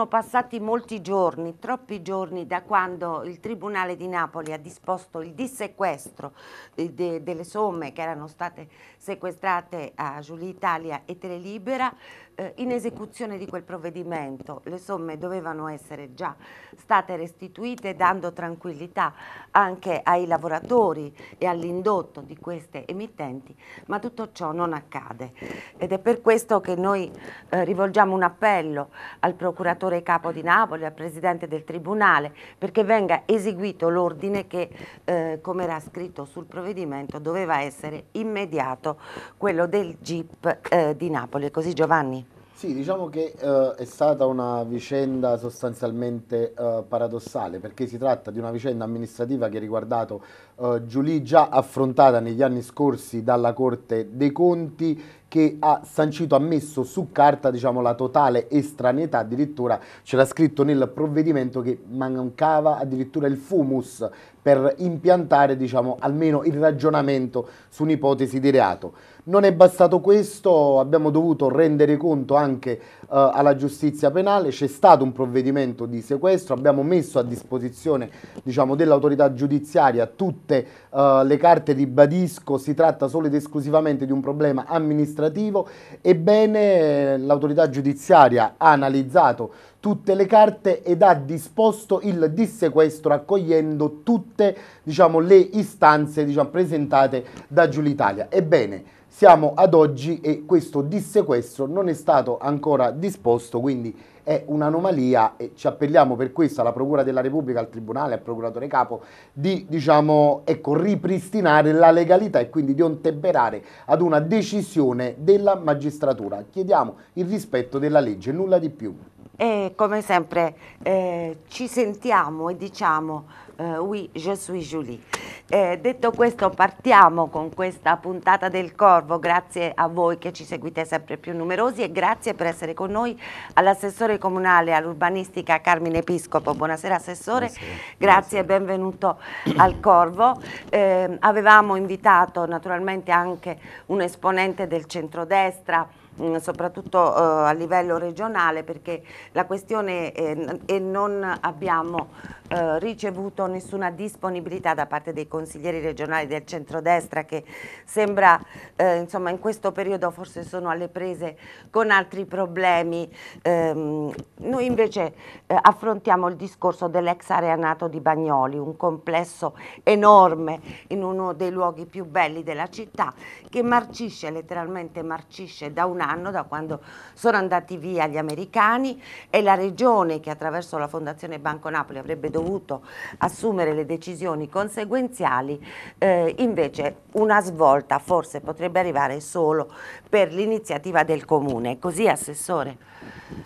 sono passati molti giorni, troppi giorni da quando il Tribunale di Napoli ha disposto il dissequestro de, eh, de, delle somme che erano state sequestrate a Giulia Italia e Telelibera eh, in esecuzione di quel provvedimento. Le somme dovevano essere già state restituite dando tranquillità anche ai lavoratori e all'indotto di queste emittenti, ma tutto ciò non accade ed è per questo che noi eh, rivolgiamo un appello al procuratore procuratore capo di Napoli, al presidente del tribunale, perché venga eseguito l'ordine che, eh, come era scritto sul provvedimento, doveva essere immediato quello del GIP eh, di Napoli. così Giovanni? Sì, diciamo che eh, è stata una vicenda sostanzialmente eh, paradossale perché si tratta di una vicenda amministrativa che ha riguardato eh, Giulia, già affrontata negli anni scorsi dalla Corte dei Conti che ha sancito, ha messo su carta diciamo, la totale estraneità, addirittura c'era scritto nel provvedimento che mancava addirittura il fumus per impiantare diciamo, almeno il ragionamento su un'ipotesi di reato. Non è bastato questo, abbiamo dovuto rendere conto anche eh, alla giustizia penale, c'è stato un provvedimento di sequestro, abbiamo messo a disposizione diciamo, dell'autorità giudiziaria tutte eh, le carte, ribadisco, si tratta solo ed esclusivamente di un problema amministrativo, ebbene l'autorità giudiziaria ha analizzato tutte le carte ed ha disposto il dissequestro accogliendo tutte diciamo, le istanze diciamo, presentate da Giulitalia. Ebbene, siamo ad oggi e questo dissequestro non è stato ancora disposto, quindi è un'anomalia e ci appelliamo per questo alla Procura della Repubblica, al Tribunale, al Procuratore Capo di diciamo, ecco, ripristinare la legalità e quindi di ottemperare ad una decisione della magistratura. Chiediamo il rispetto della legge, nulla di più. E come sempre eh, ci sentiamo e diciamo Uh, oui, je suis Julie. Eh, detto questo, partiamo con questa puntata del Corvo. Grazie a voi che ci seguite sempre più numerosi e grazie per essere con noi all'assessore comunale all'urbanistica Carmine Episcopo. Buonasera assessore, Buonasera. grazie e benvenuto al Corvo. Eh, avevamo invitato naturalmente anche un esponente del centrodestra mm, soprattutto uh, a livello regionale perché la questione eh, e non abbiamo eh, ricevuto nessuna disponibilità da parte dei consiglieri regionali del centrodestra che sembra eh, insomma in questo periodo forse sono alle prese con altri problemi. Ehm, noi invece eh, affrontiamo il discorso dell'ex areanato di Bagnoli, un complesso enorme in uno dei luoghi più belli della città che marcisce, letteralmente marcisce da un anno, da quando sono andati via gli americani e la regione che attraverso la Fondazione Banco Napoli avrebbe dovuto dovuto assumere le decisioni conseguenziali, eh, invece una svolta forse potrebbe arrivare solo per l'iniziativa del Comune. Così, Assessore?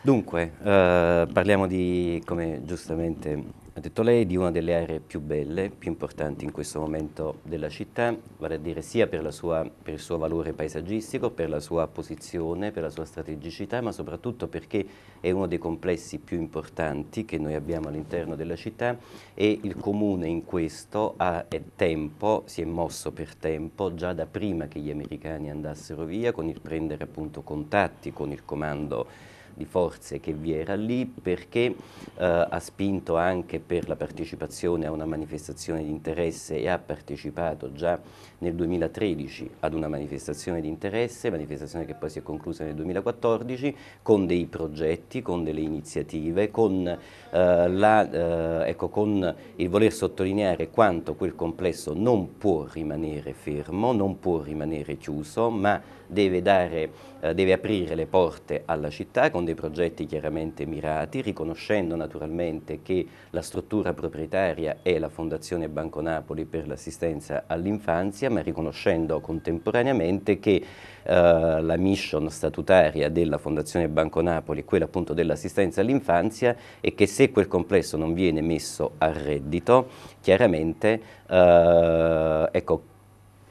Dunque, eh, parliamo di, come giustamente ha detto lei di una delle aree più belle, più importanti in questo momento della città, vale a dire sia per, sua, per, il suo valore paesaggistico, per la sua posizione, per la sua strategicità, ma soprattutto perché è uno dei complessi più importanti che noi abbiamo all'interno della città e il comune in questo ha tempo, si è mosso per tempo, già da prima che gli americani andassero via, con il prendere appunto contatti con il comando di forze che vi era lì perché eh, ha spinto anche per la partecipazione a una manifestazione di interesse e ha partecipato già nel 2013 ad una manifestazione di interesse, manifestazione che poi si è conclusa nel 2014, con dei progetti, con delle iniziative, con, eh, la, eh, ecco, con il voler sottolineare quanto quel complesso non può rimanere fermo, non può rimanere chiuso, ma deve, dare, eh, deve aprire le porte alla città con dei progetti chiaramente mirati, riconoscendo naturalmente che la struttura proprietaria è la Fondazione Banco Napoli per l'assistenza all'infanzia, ma riconoscendo contemporaneamente che eh, la mission statutaria della Fondazione Banco Napoli è quella appunto dell'assistenza all'infanzia e che se quel complesso non viene messo a reddito, chiaramente eh, ecco,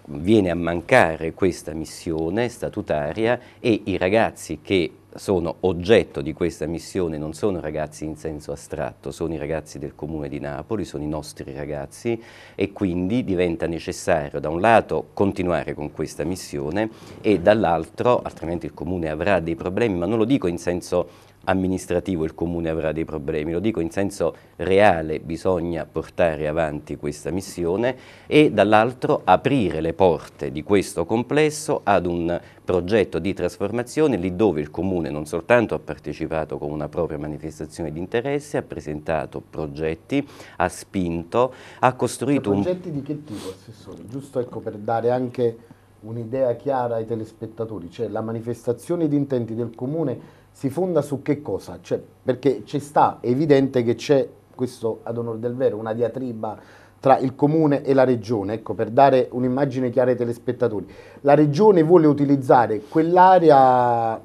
viene a mancare questa missione statutaria e i ragazzi che sono oggetto di questa missione non sono ragazzi in senso astratto, sono i ragazzi del Comune di Napoli, sono i nostri ragazzi e quindi diventa necessario da un lato continuare con questa missione e dall'altro, altrimenti il Comune avrà dei problemi, ma non lo dico in senso amministrativo il Comune avrà dei problemi, lo dico in senso reale, bisogna portare avanti questa missione e dall'altro aprire le porte di questo complesso ad un progetto di trasformazione lì dove il Comune non soltanto ha partecipato con una propria manifestazione di interesse, ha presentato progetti, ha spinto, ha costruito progetti un... di che tipo, Assessore? Giusto ecco, per dare anche un'idea chiara ai telespettatori, cioè la manifestazione di intenti del Comune si fonda su che cosa? Cioè, perché ci sta, è evidente che c'è, questo ad onore del vero, una diatriba tra il comune e la regione, ecco, per dare un'immagine chiara ai telespettatori. La regione vuole utilizzare quell'area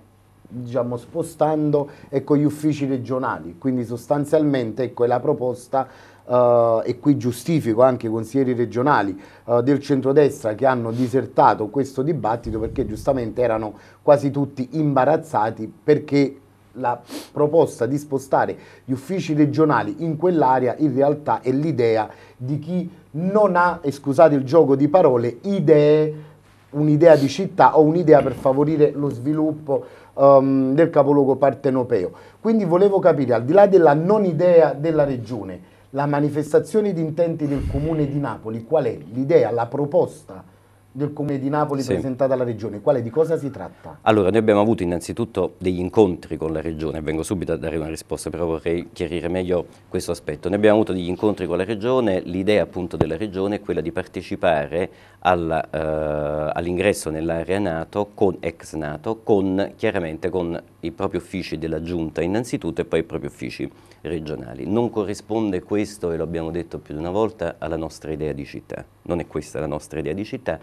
diciamo, spostando ecco, gli uffici regionali, quindi sostanzialmente ecco, è la proposta Uh, e qui giustifico anche i consiglieri regionali uh, del centrodestra che hanno disertato questo dibattito perché giustamente erano quasi tutti imbarazzati perché la proposta di spostare gli uffici regionali in quell'area in realtà è l'idea di chi non ha, e scusate il gioco di parole, idee un'idea di città o un'idea per favorire lo sviluppo um, del capoluogo partenopeo. Quindi volevo capire, al di là della non idea della regione, la manifestazione di intenti del Comune di Napoli, qual è l'idea, la proposta del Comune di Napoli sì. presentata alla Regione? Quale, di cosa si tratta? Allora, noi abbiamo avuto innanzitutto degli incontri con la Regione, vengo subito a dare una risposta, però vorrei chiarire meglio questo aspetto. Noi abbiamo avuto degli incontri con la Regione, l'idea appunto della Regione è quella di partecipare eh, all'ingresso nell'area Nato, con ex Nato, con, chiaramente con i propri uffici della Giunta innanzitutto e poi i propri uffici regionali. Non corrisponde questo, e lo abbiamo detto più di una volta, alla nostra idea di città. Non è questa la nostra idea di città,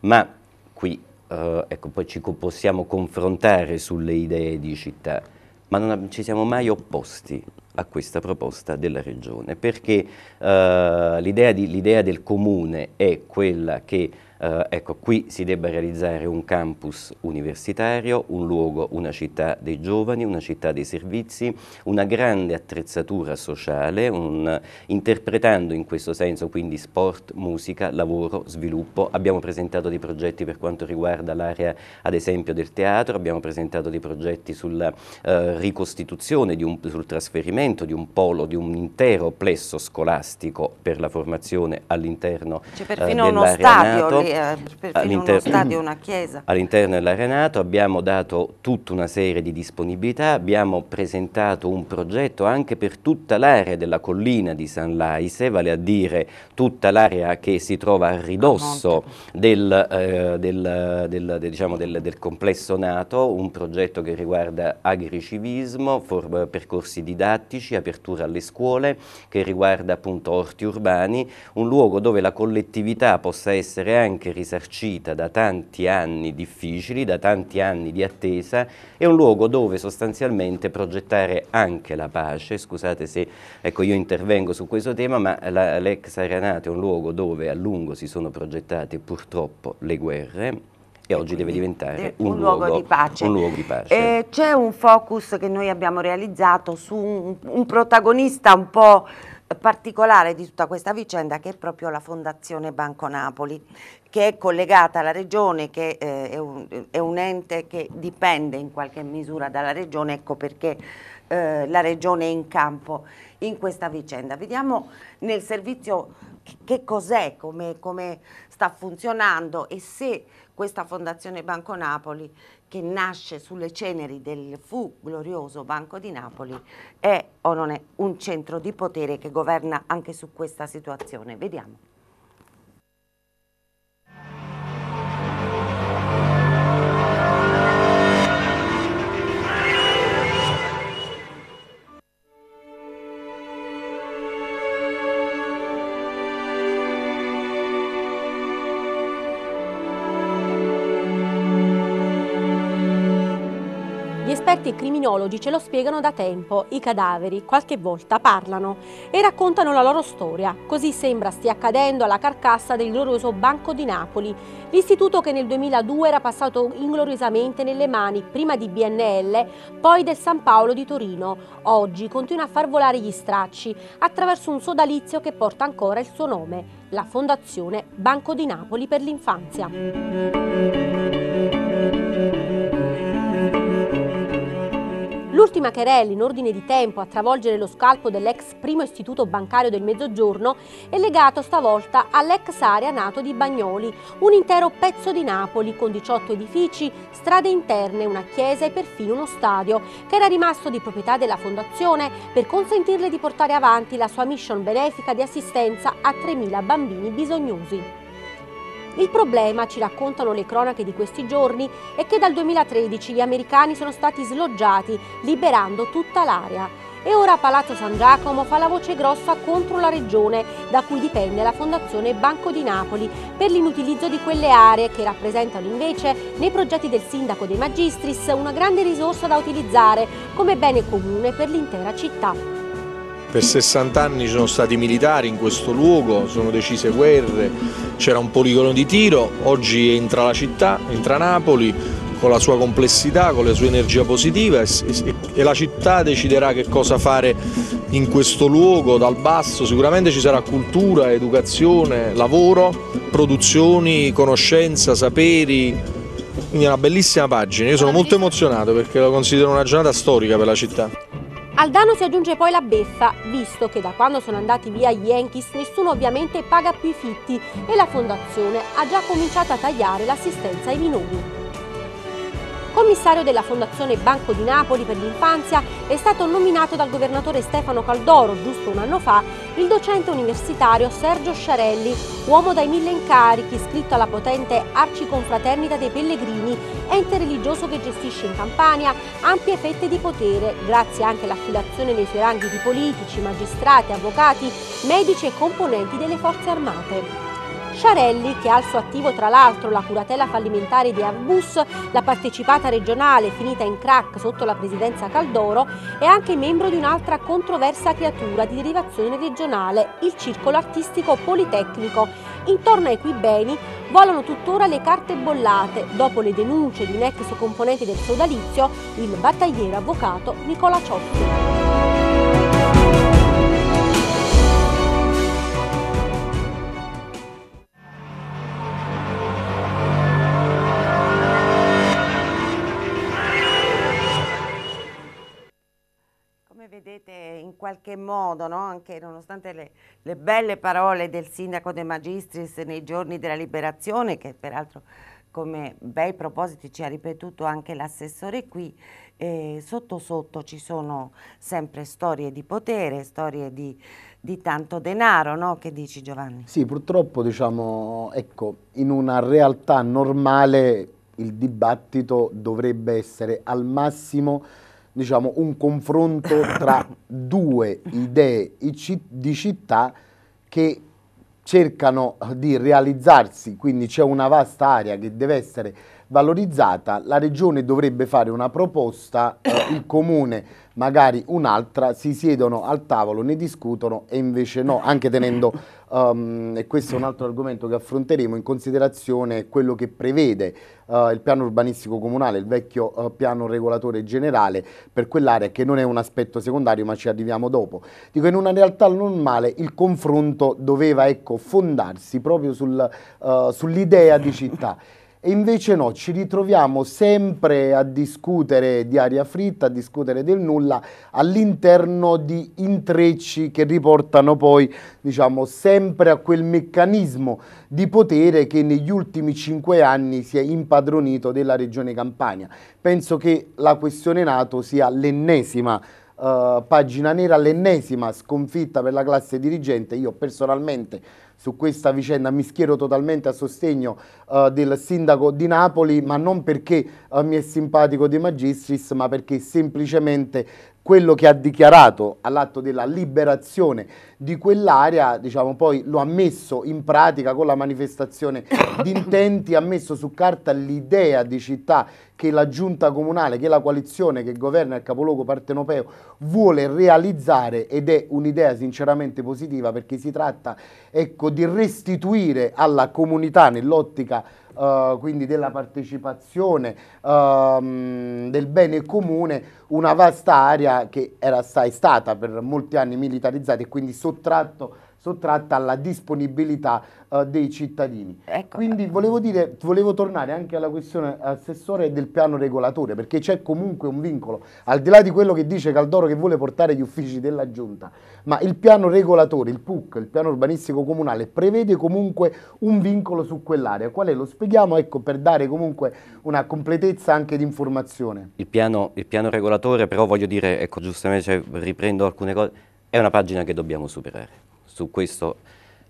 ma qui eh, ecco, poi ci possiamo confrontare sulle idee di città, ma non ci siamo mai opposti a questa proposta della Regione, perché eh, l'idea del comune è quella che eh, ecco, qui si debba realizzare un campus universitario, un luogo, una città dei giovani, una città dei servizi, una grande attrezzatura sociale, un, interpretando in questo senso quindi sport, musica, lavoro, sviluppo. Abbiamo presentato dei progetti per quanto riguarda l'area ad esempio del teatro, abbiamo presentato dei progetti sulla eh, ricostituzione, un, sul trasferimento di un polo, di un intero plesso scolastico per la formazione all'interno eh, dell'area NATO all'interno eh, uno stadio, una chiesa. All'interno dell'Arenato abbiamo dato tutta una serie di disponibilità, abbiamo presentato un progetto anche per tutta l'area della collina di San Laise, vale a dire tutta l'area che si trova a ridosso del, eh, del, del, diciamo del, complesso nato, un progetto che riguarda agricivismo, for, percorsi didattici, apertura alle scuole, che riguarda appunto orti urbani, un luogo dove la collettività possa essere anche anche risarcita da tanti anni difficili, da tanti anni di attesa, è un luogo dove sostanzialmente progettare anche la pace, scusate se ecco, io intervengo su questo tema, ma l'ex Aranate è un luogo dove a lungo si sono progettate purtroppo le guerre, e oggi deve diventare un, un, luogo, luogo, di pace. un luogo, di pace. Eh, C'è un focus che noi abbiamo realizzato su un, un protagonista un po' particolare di tutta questa vicenda che è proprio la Fondazione Banco Napoli, che è collegata alla Regione, che eh, è, un, è, un, ente che dipende in qualche misura dalla Regione, ecco perché eh, la Regione è in campo in questa vicenda. Vediamo nel servizio che cos'è, come, come sta funzionando e se questa Fondazione Banco Napoli che nasce sulle ceneri del fu glorioso Banco di Napoli è o non è un centro di potere che governa anche su questa situazione. Vediamo. Infatti i criminologi ce lo spiegano da tempo, i cadaveri qualche volta parlano e raccontano la loro storia. Così sembra stia accadendo alla carcassa del glorioso Banco di Napoli, l'istituto che nel 2002 era passato ingloriosamente nelle mani prima di BNL, poi del San Paolo di Torino. Oggi continua a far volare gli stracci attraverso un sodalizio che porta ancora il suo nome, la Fondazione Banco di Napoli per l'infanzia. L'ultima querella in ordine di tempo a travolgere lo scalpo dell'ex primo istituto bancario del Mezzogiorno è legato stavolta all'ex area nato di Bagnoli, un intero pezzo di Napoli con 18 edifici, strade interne, una chiesa e perfino uno stadio, che era rimasto di proprietà della fondazione per consentirle di portare avanti la sua mission benefica di assistenza a 3.000 bambini bisognosi. Il problema, ci raccontano le cronache di questi giorni, è che dal 2013 gli americani sono stati sloggiati, liberando tutta l'area. E ora Palazzo San Giacomo fa la voce grossa contro la regione, da cui dipende la Fondazione Banco di Napoli, per l'inutilizzo di quelle aree che rappresentano invece, nei progetti del sindaco De Magistris, una grande risorsa da utilizzare come bene comune per l'intera città. Per 60 anni ci sono stati militari in questo luogo, sono decise guerre, c'era un poligono di tiro, oggi entra la città, entra Napoli con la sua complessità, con la sua energia positiva e la città deciderà che cosa fare in questo luogo dal basso, sicuramente ci sarà cultura, educazione, lavoro, produzioni, conoscenza, saperi, quindi è una bellissima pagina, io sono molto emozionato perché la considero una giornata storica per la città. Al danno si aggiunge poi la beffa, visto che da quando sono andati via gli Yankees nessuno ovviamente paga più i fitti e la fondazione ha già cominciato a tagliare l'assistenza ai minori commissario della Fondazione Banco di Napoli per l'infanzia, è stato nominato dal governatore Stefano Caldoro giusto un anno fa il docente universitario Sergio Sciarelli, uomo dai mille incarichi, iscritto alla potente Arciconfraternita dei Pellegrini, ente religioso che gestisce in Campania ampie fette di potere, grazie anche all'affilazione nei suoi ranghi di politici, magistrati, avvocati, medici e componenti delle forze armate. Sciarelli, che ha al suo attivo tra l'altro la curatela fallimentare di Arbus, la partecipata regionale finita in crack sotto la presidenza Caldoro, è anche membro di un'altra controversa creatura di derivazione regionale, il Circolo Artistico Politecnico, intorno ai cui beni volano tuttora le carte bollate dopo le denunce di un ex componente del sodalizio, il battagliero avvocato Nicola Ciotti. qualche modo, no? anche nonostante le, le, belle parole del sindaco De Magistris nei giorni della liberazione, che peraltro come bei propositi ci ha ripetuto anche l'assessore qui, eh, sotto sotto ci sono sempre storie di potere, storie di, di tanto denaro, no? che dici Giovanni? Sì, purtroppo diciamo, ecco, in una realtà normale il dibattito dovrebbe essere al massimo diciamo, un confronto tra due idee di città che cercano di realizzarsi, quindi c'è una vasta area che deve essere valorizzata, la regione dovrebbe fare una proposta, eh, il comune magari un'altra, si siedono al tavolo, ne discutono e invece no, anche tenendo, um, e questo è un altro argomento che affronteremo, in considerazione quello che prevede uh, il piano urbanistico comunale, il vecchio uh, piano regolatore generale per quell'area che non è un aspetto secondario ma ci arriviamo dopo. Dico, in una realtà normale il confronto doveva ecco, fondarsi proprio sul, uh, sull'idea di città. E invece no, ci ritroviamo sempre a discutere di aria fritta, a discutere del nulla all'interno di intrecci che riportano poi, diciamo, sempre a quel meccanismo di potere che negli ultimi cinque anni si è impadronito della regione Campania. Penso che la questione Nato sia l'ennesima Uh, pagina nera, l'ennesima sconfitta per la classe dirigente. Io personalmente su questa vicenda, mi schiero totalmente a sostegno uh, del sindaco di Napoli, ma non perché uh, mi è simpatico De Magistris, ma perché semplicemente quello che ha dichiarato all'atto della liberazione di quell'area, diciamo, poi lo ha messo in pratica con la manifestazione di intenti, ha messo su carta l'idea di città che la giunta comunale, che la coalizione che governa il capoluogo partenopeo vuole realizzare ed è un'idea sinceramente positiva perché si tratta ecco, di restituire alla comunità nell'ottica eh, quindi della partecipazione, ehm, del bene comune, una vasta area che era, è stata per molti anni militarizzata e quindi sottratto sottratta alla disponibilità uh, dei cittadini. Ecco. Quindi volevo, dire, volevo tornare anche alla questione assessore del piano regolatore, perché c'è comunque un vincolo, al di là di quello che dice Caldoro che vuole portare gli uffici della Giunta, ma il piano regolatore, il PUC, il piano urbanistico comunale, prevede comunque un vincolo su quell'area, Qual è? lo spieghiamo ecco, per dare comunque una completezza anche di informazione. Il piano, il piano regolatore però voglio dire, ecco giustamente cioè, riprendo alcune cose, è una pagina che dobbiamo superare su questo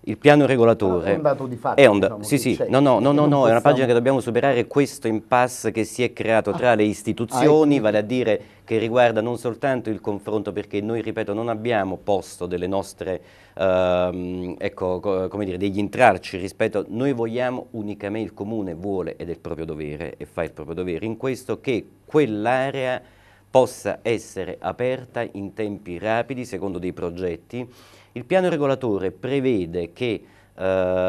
il piano regolatore ah, è un dato di fatto. È un diciamo, sì, sì, no, no, no, no, no è una pagina che dobbiamo superare questo impasse che si è creato tra ah, le ah, istituzioni, ah, vale a dire che riguarda non soltanto il confronto, perché noi, ripeto, non abbiamo posto delle nostre, ehm, ecco, co come dire, degli intralci rispetto, noi vogliamo unicamente, il Comune vuole ed è il proprio dovere e fa il proprio dovere in questo che quell'area possa essere aperta in tempi rapidi secondo dei progetti il piano regolatore prevede che Uh,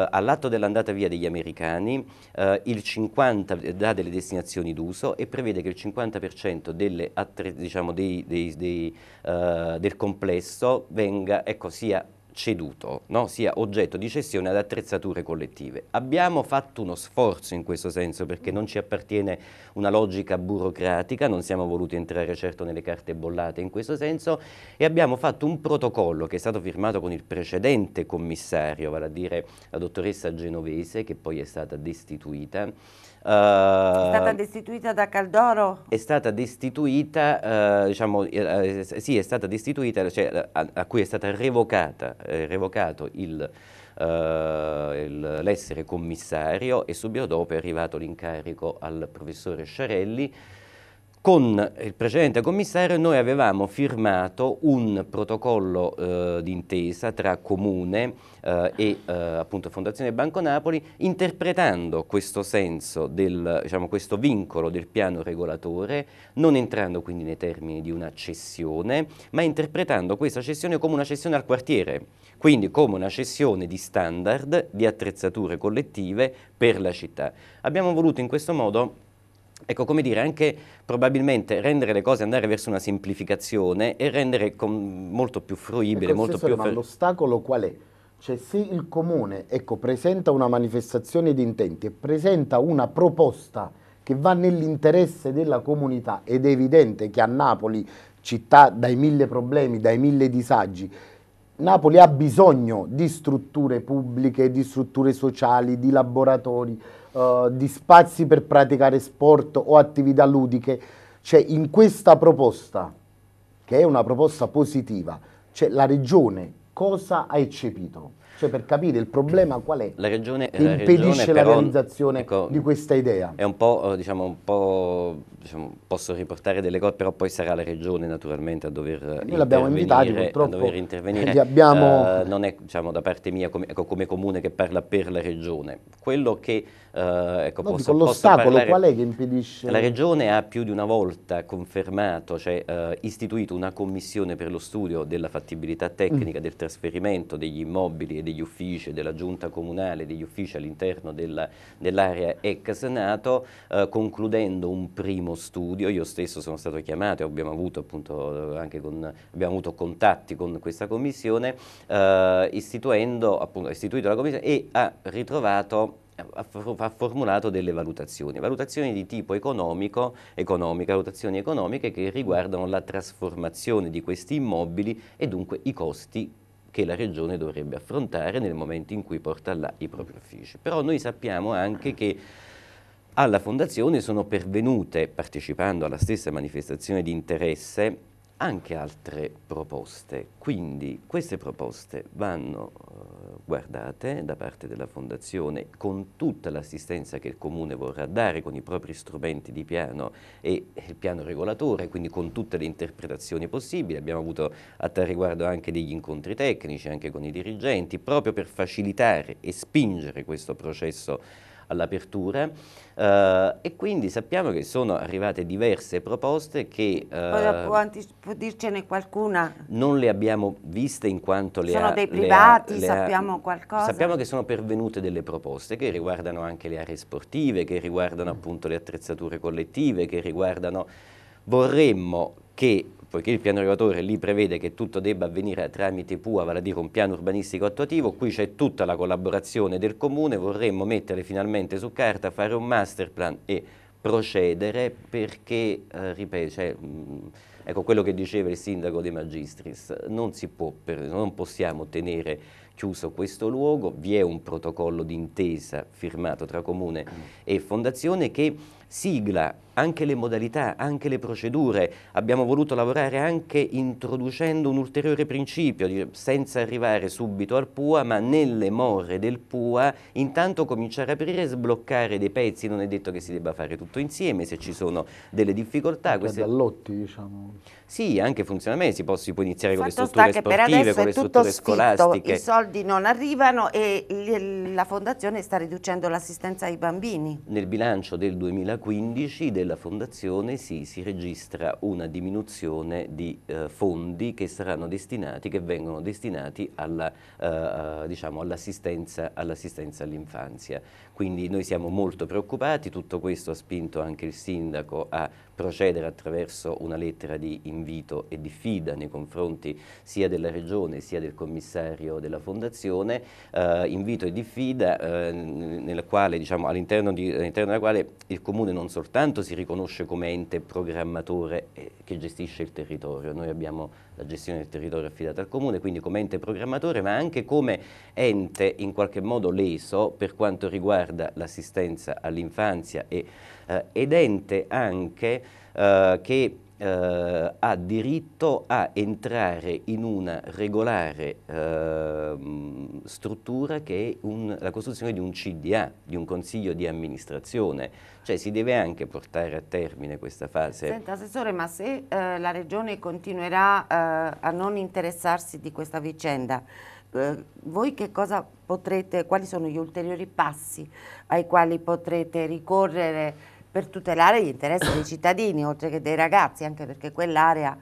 all'atto dell'andata via degli americani uh, il 50 dà delle destinazioni d'uso e prevede che il 50% diciamo, dei, dei, dei, uh, del complesso venga, ecco, sia ceduto no? sia oggetto di cessione ad attrezzature collettive. Abbiamo fatto uno sforzo in questo senso perché non ci appartiene una logica burocratica, non siamo voluti entrare certo nelle carte bollate in questo senso e abbiamo fatto un protocollo che è stato firmato con il precedente commissario, vale a dire la dottoressa Genovese che poi è stata destituita è eh, stata destituita da Caldoro? È stata destituita, eh, diciamo, eh, sì, è stata destituita, cioè, a, a, cui è stata revocata, revocato il... l'essere commissario e subito dopo è arrivato l'incarico al professore Sciarelli con il precedente commissario noi avevamo firmato un protocollo eh, d'intesa tra Comune eh, e eh, appunto Fondazione Banco Napoli interpretando questo senso, del, diciamo, questo vincolo del piano regolatore, non entrando quindi nei termini di una cessione, ma interpretando questa cessione come una cessione al quartiere, quindi come una cessione di standard, di attrezzature collettive per la città. Abbiamo voluto in questo modo Ecco, come dire, anche probabilmente rendere le cose andare verso una semplificazione e rendere molto più fruibile, ecco, molto più... Ma l'ostacolo qual è? Cioè se il comune ecco, presenta una manifestazione di intenti e presenta una proposta che va nell'interesse della comunità ed è evidente che a Napoli, città dai mille problemi, dai mille disagi, Napoli ha bisogno di strutture pubbliche, di strutture sociali, di laboratori, eh, di spazi per praticare sport o attività ludiche, cioè in questa proposta, che è una proposta positiva, cioè la regione cosa ha eccepito? Cioè per capire il problema qual è la regione, che impedisce la, regione, la realizzazione ecco, di questa idea. È un po', eh, diciamo, un po' diciamo, posso riportare delle cose, però poi sarà la regione naturalmente a dover, eh, Noi invitati, purtroppo, a dover intervenire. Li abbiamo... Uh, non è diciamo, da parte mia come, ecco, come, comune che parla per la regione. Quello che uh, ecco, no, posso, dico, l'ostacolo parlare... qual è che impedisce? La regione ha più di una volta confermato, cioè uh, istituito una commissione per lo studio della fattibilità tecnica mm. del trasferimento degli immobili e degli uffici, della giunta comunale, degli uffici all'interno dell'area ex Senato, concludendo un primo primo studio, io stesso sono stato chiamato e abbiamo avuto, appunto, eh, anche con, abbiamo avuto contatti con questa commissione, eh, istituendo, appunto, istituito la commissione e ha ritrovato ha formulato delle valutazioni, valutazioni di tipo economico, economica, valutazioni economiche che riguardano la trasformazione di questi immobili e dunque i costi che la Regione dovrebbe affrontare nel momento in cui porta là i propri uffici. Però noi sappiamo anche che alla Fondazione sono pervenute, partecipando alla stessa manifestazione di interesse, anche altre proposte. Quindi queste proposte vanno eh, guardate da parte della Fondazione con tutta l'assistenza che il Comune vorrà dare, con i propri strumenti di piano e il piano regolatore, quindi con tutte le interpretazioni possibili. Abbiamo avuto a tal riguardo anche degli incontri tecnici, anche con i dirigenti, proprio per facilitare e spingere questo processo all'apertura eh, e quindi sappiamo che sono arrivate diverse proposte che... Eh, Ora può, può, dircene qualcuna? Non le abbiamo viste in quanto le... Sono ha, dei privati, ha, sappiamo ha, qualcosa? Sappiamo che sono pervenute delle proposte che riguardano anche le aree sportive, che riguardano appunto le attrezzature collettive, che riguardano... Vorremmo che poiché il piano regolatore lì prevede che tutto debba avvenire tramite PUA, vale a dire un piano urbanistico attuativo, qui c'è tutta la collaborazione del comune, vorremmo mettere finalmente su carta, fare un master plan e procedere perché, eh, ripeto, cioè, mh, mm, ecco quello che diceva il sindaco De Magistris, non, può, per, non possiamo tenere chiuso questo luogo, vi è un protocollo d'intesa firmato tra comune e fondazione che sigla, anche le modalità, anche le procedure. Abbiamo voluto lavorare anche introducendo un ulteriore principio, senza arrivare subito al PUA, ma nelle more del PUA, intanto cominciare a aprire e sbloccare dei pezzi, non è detto che si debba fare tutto insieme, se ci sono delle difficoltà. Anche queste... Dallotti, diciamo. Sì, anche funzionalmente, si, si può iniziare Fatto con le strutture sportive, con le strutture sfitto. scolastiche. I soldi non arrivano e la fondazione sta riducendo l'assistenza ai bambini. Nel bilancio del 2020 2015 della Fondazione sì, si registra una diminuzione di eh, fondi che saranno destinati, che vengono destinati all'assistenza eh, eh, diciamo all all'infanzia. Quindi noi siamo molto preoccupati, tutto questo ha spinto anche il sindaco a procedere attraverso una lettera di invito e di fida nei confronti sia della Regione sia del commissario della Fondazione, eh, invito e diffida eh, diciamo, all'interno, all della quale il Comune non soltanto si riconosce come ente programmatore eh, che gestisce il territorio, noi abbiamo la gestione del territorio affidata al Comune, quindi come ente programmatore, ma anche come ente in qualche modo leso per quanto riguarda l'assistenza all'infanzia eh, ed ente anche eh, che eh, ha diritto a entrare in una regolare eh, struttura che è un, la costruzione di un CDA, di un consiglio di amministrazione, cioè si deve anche portare a termine questa fase. Senta Assessore, ma se eh, la Regione continuerà eh, a non interessarsi di questa vicenda, eh, voi che cosa potrete, quali sono gli ulteriori passi ai quali potrete ricorrere per tutelare gli interessi dei cittadini, oltre che dei ragazzi, anche perché quell'area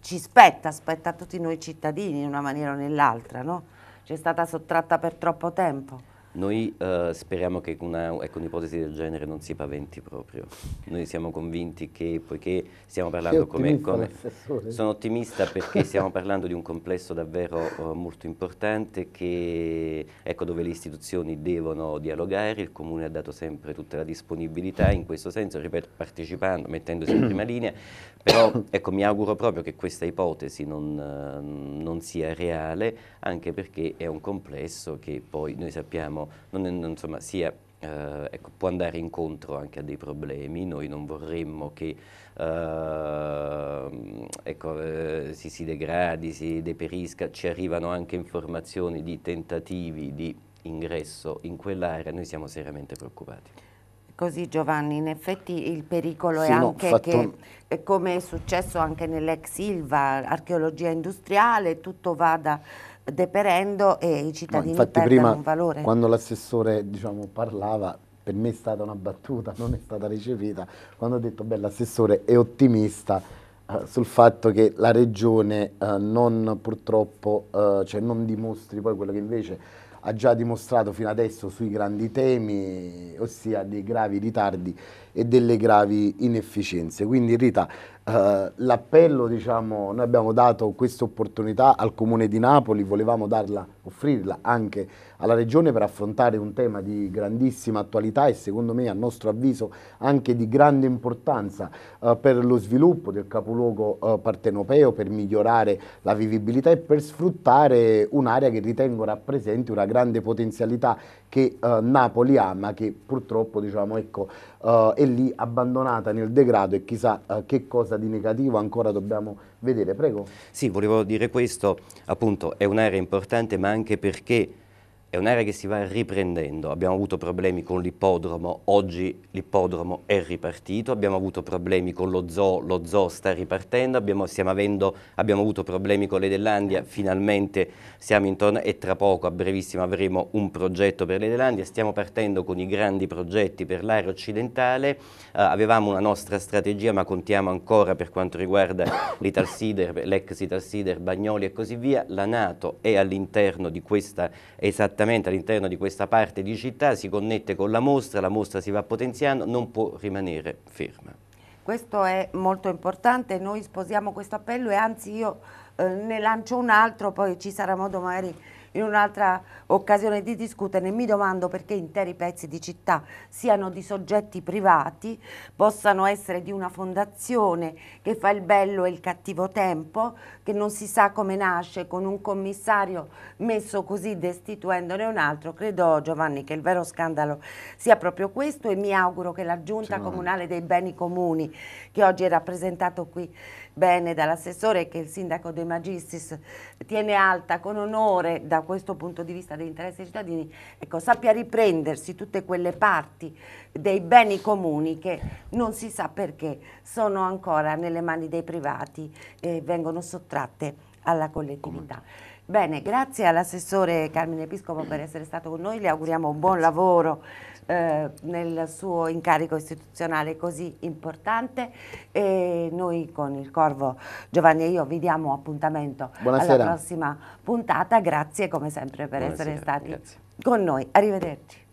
ci spetta, spetta a tutti noi cittadini in una maniera o nell'altra, no? Ci è stata sottratta per troppo tempo. Noi eh, speriamo che una, ecco, un'ipotesi del genere non si paventi proprio. Noi siamo convinti che, poiché stiamo parlando come, come... Sono ottimista perché stiamo parlando di un complesso davvero eh, molto importante che, ecco, dove le istituzioni devono dialogare, il Comune ha dato sempre tutta la disponibilità in questo senso, ripeto, partecipando, mettendosi in prima linea, però ecco, mi auguro proprio che questa ipotesi non, eh, non sia reale, anche perché è un complesso che poi noi sappiamo diciamo, non, insomma, sia, eh, ecco, può andare incontro anche a dei problemi, noi non vorremmo che eh, ecco, eh, si, si degradi, si deperisca, ci arrivano anche informazioni di tentativi di ingresso in quell'area, noi siamo seriamente preoccupati così Giovanni, in effetti il pericolo sì, è anche no, che, un... come è successo anche nell'ex Silva, archeologia industriale, tutto vada deperendo e i cittadini no, perdono prima, un valore. Quando l'assessore diciamo, parlava, per me è stata una battuta, non è stata recepita, quando ha detto, beh, l'assessore è ottimista eh, sul fatto che la regione eh, non purtroppo, eh, cioè non dimostri poi quello che invece ha già dimostrato fino adesso sui grandi temi, ossia dei gravi ritardi e delle gravi inefficienze. Quindi Rita, eh, l'appello, diciamo, noi abbiamo dato questa opportunità al Comune di Napoli, volevamo darla, offrirla anche alla Regione per affrontare un tema di grandissima attualità e secondo me a nostro avviso anche di grande importanza eh, per lo sviluppo del capoluogo eh, partenopeo, per migliorare la vivibilità e per sfruttare un'area che ritengo rappresenti una grande potenzialità che eh, Napoli ha ma che purtroppo diciamo, ecco, eh, è lì abbandonata nel degrado e chissà eh, che cosa di negativo ancora dobbiamo vedere. Prego. Sì, volevo dire questo, appunto è un'area importante ma anche perché è un'area che si va riprendendo, abbiamo avuto problemi con l'ippodromo, oggi l'ippodromo è ripartito, abbiamo avuto problemi con lo zoo, lo zoo sta ripartendo, abbiamo, avendo, abbiamo avuto problemi con l'Edelandia, finalmente siamo intorno e tra poco, a brevissimo, avremo un progetto per l'Edelandia, stiamo partendo con i grandi progetti per l'area occidentale, eh, avevamo una nostra strategia ma contiamo ancora per quanto riguarda l'Italsider, l'ex Italsider, Bagnoli e così via, la Nato è all'interno di questa esattamente esattamente all'interno di questa parte di città, si connette con la mostra, la mostra si va potenziando, non può rimanere ferma. Questo è molto importante, noi sposiamo questo appello e anzi io eh, ne lancio un altro, poi ci sarà modo magari in un'altra occasione di discuterne, mi domando perché interi pezzi di città siano di soggetti privati, possano essere di una fondazione che fa il bello e il cattivo tempo, che non si sa come nasce con un commissario messo così destituendone un altro. Credo Giovanni che il vero scandalo sia proprio questo e mi auguro che la Giunta Comunale dei Beni Comuni, che oggi è rappresentato qui bene dall'assessore che il sindaco De Magistris tiene alta con onore da questo punto di vista dell'interesse dei cittadini, ecco, sappia riprendersi tutte quelle parti dei beni comuni che non si sa perché sono ancora nelle mani dei privati e vengono sottratte alla collettività. Bene, grazie all'assessore Carmine Episcopo per essere stato con noi, le auguriamo un buon lavoro eh, nel suo incarico istituzionale così importante e noi con il Corvo Giovanni e io vi diamo appuntamento Buonasera. alla prossima puntata, grazie come sempre per Buonasera. essere stati grazie. con noi, arrivederci.